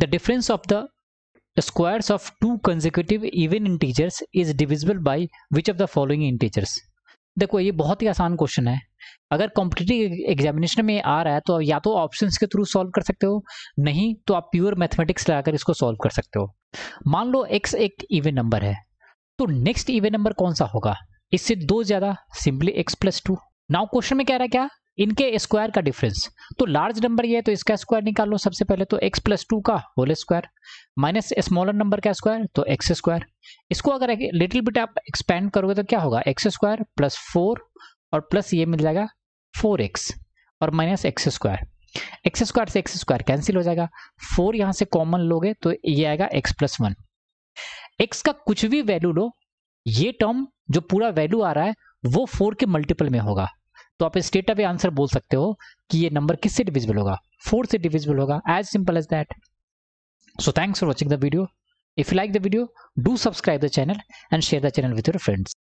The difference of the squares of two consecutive even integers is divisible by which of the following integers? देखो ये बहुत ही आसान question है अगर competitive examination में आ रहा है तो या तो ऑप्शंस के थ्रू सॉल्व कर सकते हो नहीं तो आप प्योर मैथमेटिक्स लगाकर इसको सॉल्व कर सकते हो मान लो एक्स एक इवन नंबर है तो नेक्स्ट इवन नंबर कौन सा होगा इससे दो ज्यादा simply x plus two now question में कह रहा है क्या इनके स्क्वायर का डिफरेंस तो लार्ज नंबर ये है तो इसका स्क्वायर निकाल लो सबसे पहले तो एक्स प्लस टू का whole square minus smaller number का स्क्वायर तो एक्स स्क्वायर इसको अगर लिटिल बिट आप एक्सपेंड करोगे तो क्या होगा एक्स स्क्वायर प्लस फोर और प्लस ये मिल जाएगा फोर एक्स और minus x square x square से एक्स स्क्वायर कैंसिल हो जाएगा फोर यहाँ से कॉमन लोगे तो ये आएगा एक्स प्लस वन एक्स का कुछ भी वैल्यू लो ये टर्म जो पूरा वैल्यू आ रहा है वो फोर के मल्टीपल में होगा तो आप स्टेट ऑफ आंसर बोल सकते हो कि ये नंबर किससे डिविजिबल होगा फोर से डिविजिबल होगा as simple as that so thanks for watching the video if you like the video do subscribe the channel and share the channel with your friends